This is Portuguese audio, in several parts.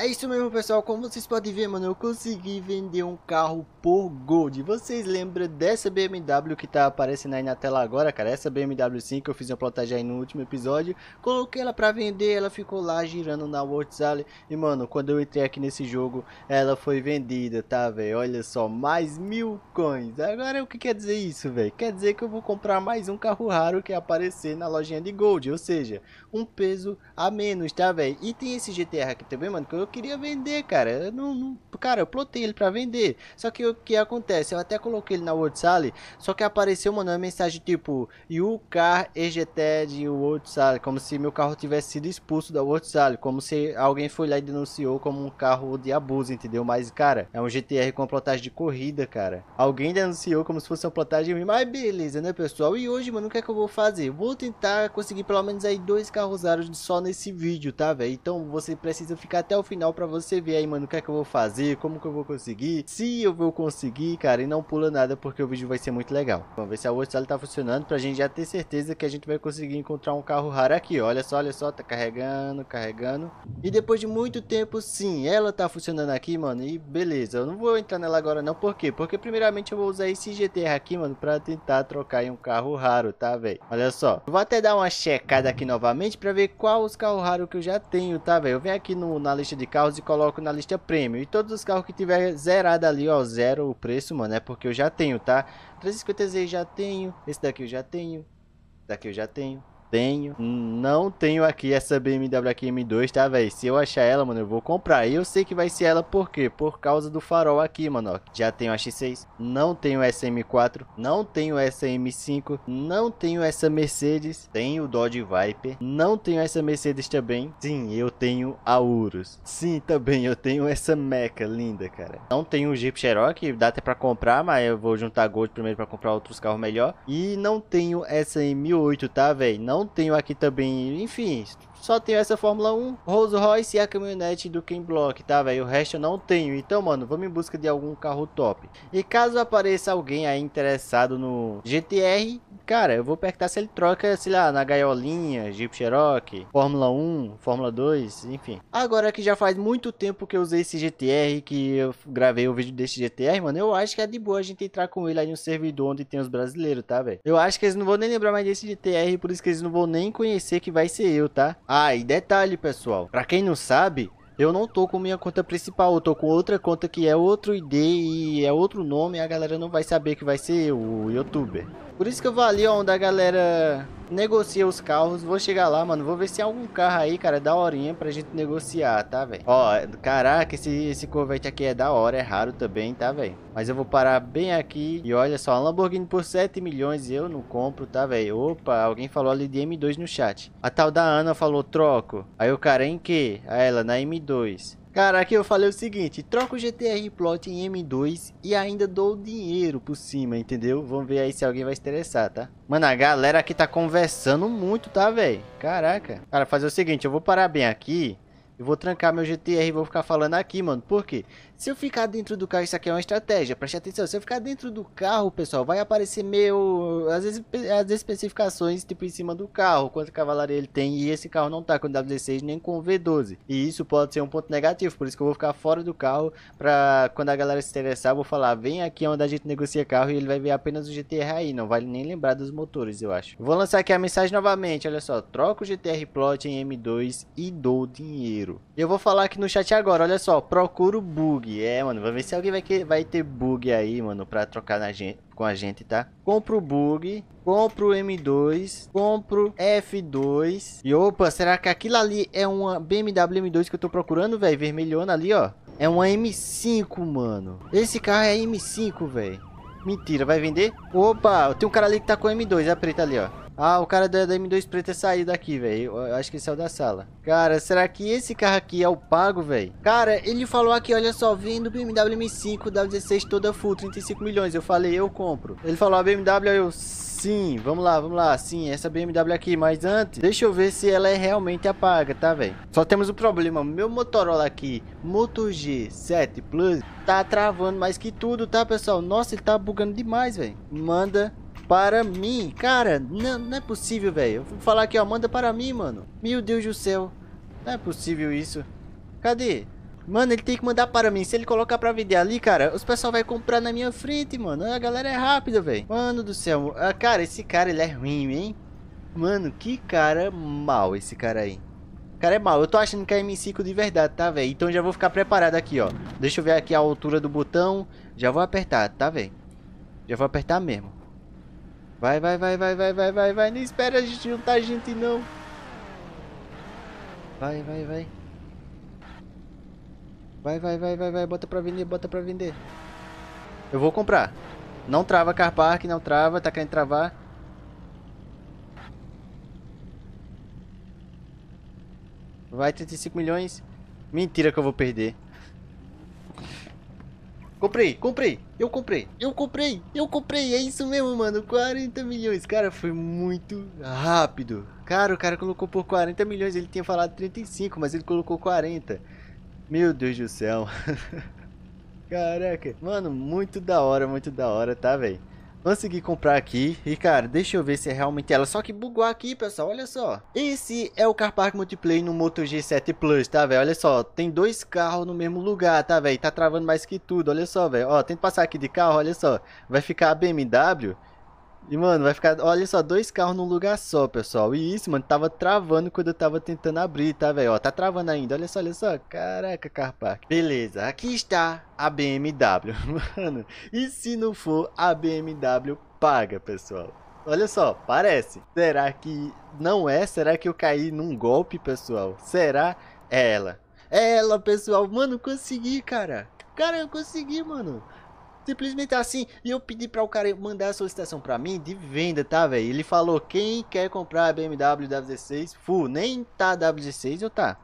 É isso mesmo, pessoal. Como vocês podem ver, mano, eu consegui vender um carro por Gold. Vocês lembram dessa BMW que tá aparecendo aí na tela agora, cara? Essa BMW 5 eu fiz uma plotagem aí no último episódio. Coloquei ela pra vender, ela ficou lá girando na WhatsApp. E, mano, quando eu entrei aqui nesse jogo, ela foi vendida, tá, velho? Olha só, mais mil coins. Agora, o que quer dizer isso, velho? Quer dizer que eu vou comprar mais um carro raro que aparecer na lojinha de Gold. Ou seja, um peso a menos, tá, velho? E tem esse GTR aqui também, mano, que eu queria vender, cara. Eu não, não cara, eu plotei ele para vender. Só que o que acontece? Eu até coloquei ele na World só que apareceu mano, uma mensagem tipo You car EGTED World Sale, como se meu carro tivesse sido expulso da World como se alguém foi lá e denunciou como um carro de abuso, entendeu? Mas, cara, é um GTR com a plotagem de corrida, cara. Alguém denunciou como se fosse uma plotagem mas beleza, né, pessoal? E hoje, mano, o que é que eu vou fazer? Vou tentar conseguir pelo menos aí dois carros usados só nesse vídeo, tá, velho? Então você precisa ficar até o final final para você ver aí, mano, o que é que eu vou fazer, como que eu vou conseguir, se eu vou conseguir, cara, e não pula nada porque o vídeo vai ser muito legal. Vamos ver se a Wordstyle tá funcionando pra gente já ter certeza que a gente vai conseguir encontrar um carro raro aqui. Olha só, olha só, tá carregando, carregando. E depois de muito tempo, sim, ela tá funcionando aqui, mano, e beleza. Eu não vou entrar nela agora não, por quê? Porque primeiramente eu vou usar esse GTR aqui, mano, pra tentar trocar em um carro raro, tá, velho? Olha só, eu vou até dar uma checada aqui novamente pra ver qual os carros raros que eu já tenho, tá, velho? Eu venho aqui no, na lista de carros e coloco na lista prêmio. E todos os carros que tiver zerado ali, ó, zero o preço, mano, é porque eu já tenho, tá? 356 já tenho, esse daqui eu já tenho, daqui eu já tenho, tenho. Não tenho aqui essa BMW aqui M2, tá, velho? Se eu achar ela, mano, eu vou comprar. E eu sei que vai ser ela por quê? Por causa do farol aqui, mano. Ó. Já tenho a X6, não tenho essa M4, não tenho essa M5, não tenho essa Mercedes, tenho o Dodge Viper, não tenho essa Mercedes também. Sim, eu tenho a Urus. Sim, também eu tenho essa Meca linda, cara. Não tenho o Jeep Cherokee, dá até pra comprar, mas eu vou juntar gold primeiro pra comprar outros carros melhor. E não tenho essa M8, tá, velho? Não não. Tenho aqui também, enfim, só tenho essa Fórmula 1, Rolls Royce e a caminhonete do Ken Block, tá, velho? O resto eu não tenho. Então, mano, vamos em busca de algum carro top. E caso apareça alguém aí interessado no GTR, cara, eu vou perguntar se ele troca, sei lá, na gaiolinha, Jeep Cherokee, Fórmula 1, Fórmula 2, enfim. Agora que já faz muito tempo que eu usei esse GTR, que eu gravei o um vídeo desse GTR, mano, eu acho que é de boa a gente entrar com ele aí no servidor onde tem os brasileiros, tá, velho? Eu acho que eles não vão nem lembrar mais desse GTR, por isso que eles não vão nem conhecer que vai ser eu, tá? Ah, e detalhe, pessoal. Pra quem não sabe, eu não tô com minha conta principal, eu tô com outra conta que é outro ID e é outro nome, a galera não vai saber que vai ser o youtuber. Por isso que eu vou ali onde a galera negocia os carros. Vou chegar lá, mano. Vou ver se há algum carro aí, cara, da horinha pra gente negociar, tá, velho? Ó, caraca, esse, esse Corvette aqui é da hora, é raro também, tá, velho? Mas eu vou parar bem aqui e olha só, Lamborghini por 7 milhões eu não compro, tá, velho? Opa, alguém falou ali de M2 no chat. A tal da Ana falou troco. Aí o cara em que? A ela, na M2. Cara, aqui eu falei o seguinte, troca o GTR Plot em M2 e ainda dou dinheiro por cima, entendeu? Vamos ver aí se alguém vai se interessar, tá? Mano, a galera aqui tá conversando muito, tá, velho? Caraca. Cara, fazer o seguinte, eu vou parar bem aqui, eu vou trancar meu GTR e vou ficar falando aqui, mano. Por quê? Se eu ficar dentro do carro, isso aqui é uma estratégia, preste atenção. Se eu ficar dentro do carro, pessoal, vai aparecer meu. As, as especificações, tipo, em cima do carro, quanto cavalaria ele tem. E esse carro não tá com W16 nem com V12. E isso pode ser um ponto negativo, por isso que eu vou ficar fora do carro. Pra quando a galera se interessar, eu vou falar: vem aqui onde a gente negocia carro e ele vai ver apenas o GTR Não vale nem lembrar dos motores, eu acho. Vou lançar aqui a mensagem novamente. Olha só: troca o GTR Plot em M2 e dou dinheiro. Eu vou falar aqui no chat agora: olha só, procuro bug. É, mano, vai ver se alguém vai, que, vai ter bug aí, mano, pra trocar na gente, com a gente, tá? Compro bug, compro M2, compro F2. E opa, será que aquilo ali é uma BMW M2 que eu tô procurando, velho? Vermelhona ali, ó. É uma M5, mano. Esse carro é M5, velho. Mentira, vai vender? Opa, tem um cara ali que tá com M2, a preta ali, ó. Ah, o cara da, M2 preta saiu daqui, velho. Eu acho que ele saiu da sala. Cara, será que esse carro aqui é o pago, velho? Cara, ele falou aqui, olha só, vendo BMW M5, W16 toda full, 35 milhões. Eu falei, eu compro. Ele falou, a BMW, eu... Sim, vamos lá, vamos lá. Sim, essa BMW aqui. Mas antes, deixa eu ver se ela é realmente a paga, tá, velho? Só temos um problema. Meu Motorola aqui, Moto G7 Plus, tá travando mais que tudo, tá, pessoal? Nossa, ele tá bugando demais, velho. Manda para mim. Cara, não, é possível, velho. Vou falar aqui, ó, manda para mim, mano. Meu Deus do céu. Não é possível isso. Cadê? Mano, ele tem que mandar para mim. Se ele colocar para vender ali, cara, os pessoal vai comprar na minha frente, mano. A galera é rápida, velho. Mano do céu. Ah, cara, esse cara, ele é ruim, hein? Mano, que cara mal esse cara aí. Cara, é mal. Eu tô achando que é M5 de verdade, tá, velho? Então já vou ficar preparado aqui, ó. Deixa eu ver aqui a altura do botão. Já vou apertar, tá, velho? Já vou apertar mesmo. Vai, vai, vai, vai, vai, vai, vai, vai. Não espera a gente juntar a gente, não. Vai, vai, vai. Vai, vai, vai, vai, vai. Bota pra vender, bota pra vender. Eu vou comprar. Não trava car park, não trava. Tá querendo travar. Vai, 35 milhões. Mentira que eu vou perder. Comprei, comprei, eu comprei, eu comprei, eu comprei, é isso mesmo, mano, 40 milhões, cara, foi muito rápido. Cara, o cara colocou por 40 milhões, ele tinha falado 35, mas ele colocou 40. Meu Deus do céu. Caraca, mano, muito da hora, muito da hora, tá, velho? Consegui comprar aqui. E, cara, deixa eu ver se é realmente ela. Só que bugou aqui, pessoal. Olha só. Esse é o Car Park Multiplay no Moto G7 Plus, tá, velho? Olha só. Tem dois carros no mesmo lugar, tá, velho? Tá travando mais que tudo. Olha só, velho. Ó, tenta passar aqui de carro, olha só. Vai ficar a BMW e, mano, vai ficar. Olha só, dois carros num lugar só, pessoal. E isso, mano, tava travando quando eu tava tentando abrir, tá, velho? Ó, tá travando ainda. Olha só, olha só. Caraca, Carpark. Beleza, aqui está a BMW. Mano, e se não for, a BMW paga, pessoal. Olha só, parece. Será que não é? Será que eu caí num golpe, pessoal? Será? É ela. É ela, pessoal. Mano, consegui, cara. Cara, eu consegui, mano. Simplesmente assim. E eu pedi para o cara mandar a solicitação para mim de venda, tá, velho? Ele falou: quem quer comprar a BMW W16 Full? Nem tá W16 ou tá?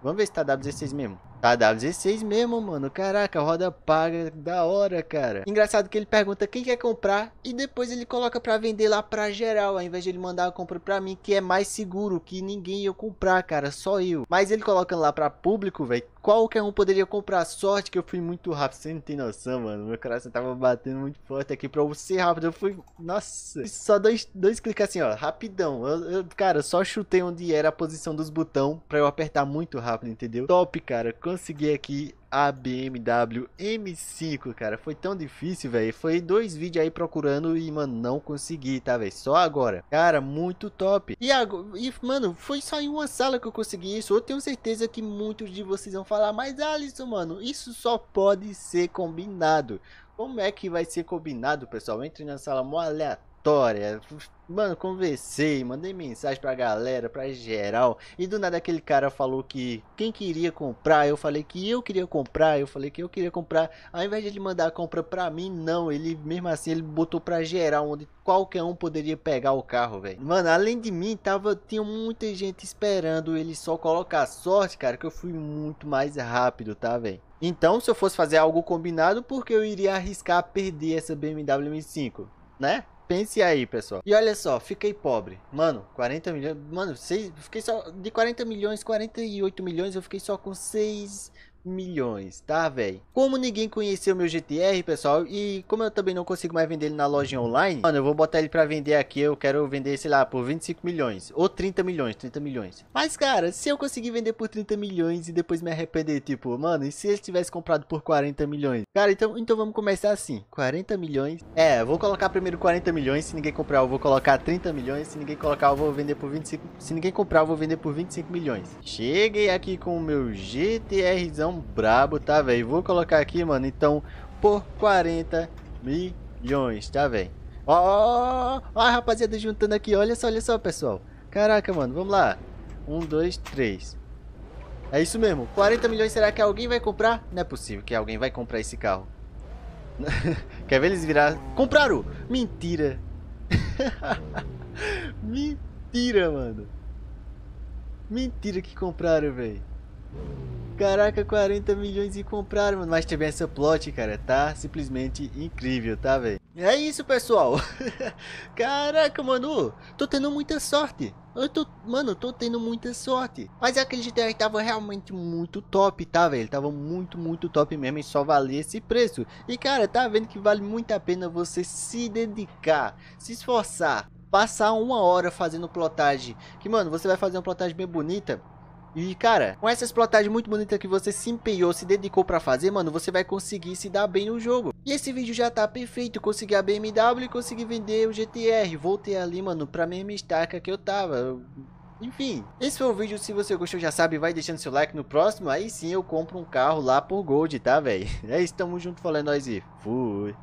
Vamos ver se tá W16 mesmo. Tá W16 mesmo, mano. Caraca, roda paga, da hora, cara. Engraçado que ele pergunta quem quer comprar e depois ele coloca pra vender lá pra geral, ao invés de ele mandar a compra pra mim, que é mais seguro, que ninguém ia comprar, cara, só eu. Mas ele coloca lá pra público, velho, qualquer um poderia comprar. Sorte que eu fui muito rápido, você não tem noção, mano. Meu coração tava batendo muito forte aqui pra eu ser rápido. Eu fui, nossa, só dois, dois cliques assim, ó, rapidão. Eu, eu, cara, só chutei onde era a posição dos botões pra eu apertar muito rápido, entendeu? Top, cara consegui aqui a BMW M5, cara. Foi tão difícil, velho. Foi dois vídeos aí procurando e, mano, não consegui, tá, velho? Só agora. Cara, muito top. E, e, mano, foi só em uma sala que eu consegui isso. Eu tenho certeza que muitos de vocês vão falar, mas Alisson, mano, isso só pode ser combinado. Como é que vai ser combinado, pessoal? Entre na sala mó aleatória vitória. Mano, conversei, mandei mensagem pra galera, pra geral. E do nada aquele cara falou que quem queria comprar, eu falei que eu queria comprar, eu falei que eu queria comprar. Ao invés de ele mandar a compra pra mim, não. Ele mesmo assim ele botou pra geral, onde qualquer um poderia pegar o carro, velho. Mano, além de mim, tava. Tinha muita gente esperando ele só colocar sorte, cara, que eu fui muito mais rápido, tá, velho? Então, se eu fosse fazer algo combinado, porque eu iria arriscar perder essa BMW M5, né? Pense aí, pessoal. E olha só, fiquei pobre. Mano, 40 milhões. Mano, 6, fiquei só. De 40 milhões, 48 milhões, eu fiquei só com 6 milhões, tá, velho? Como ninguém conheceu meu GTR, pessoal, e como eu também não consigo mais vender ele na loja online, mano, eu vou botar ele pra vender aqui, eu quero vender, sei lá, por 25 milhões, ou 30 milhões, 30 milhões. Mas, cara, se eu conseguir vender por 30 milhões e depois me arrepender, tipo, mano, e se ele tivesse comprado por 40 milhões? Cara, então, então vamos começar assim, 40 milhões, é, vou colocar primeiro 40 milhões, se ninguém comprar eu vou colocar 30 milhões, se ninguém colocar eu vou vender por 25, se ninguém comprar eu vou vender por 25 milhões. Cheguei aqui com o meu GTRzão brabo, tá, velho? Vou colocar aqui, mano, então, por 40 milhões, tá, velho? Ó, ó, ó, rapaziada juntando aqui, olha só, olha só, pessoal. Caraca, mano, vamos lá. Um, dois, três. É isso mesmo, 40 milhões, será que alguém vai comprar? Não é possível que alguém vai comprar esse carro. Quer ver eles virar... Compraram! Mentira! Mentira, mano. Mentira que compraram, velho. Caraca, 40 milhões e compraram, mano. Mas também essa plot, cara, tá simplesmente incrível, tá, velho? É isso, pessoal. Caraca, mano. Tô tendo muita sorte. Eu tô, mano, tô tendo muita sorte. Mas acredita que tava realmente muito top, tá, velho? Tava muito, muito top mesmo e só valia esse preço. E, cara, tá vendo que vale muito a pena você se dedicar, se esforçar. Passar uma hora fazendo plotagem. Que, mano, você vai fazer uma plotagem bem bonita e, cara, com essa explotagem muito bonita que você se empenhou, se dedicou pra fazer, mano, você vai conseguir se dar bem no jogo. E esse vídeo já tá perfeito, consegui a BMW e consegui vender o GTR. Voltei ali, mano, pra mesma estaca que eu tava. Enfim, esse foi o vídeo, se você gostou já sabe, vai deixando seu like no próximo, aí sim eu compro um carro lá por Gold, tá, velho? É isso, tamo junto, falando nós e fui!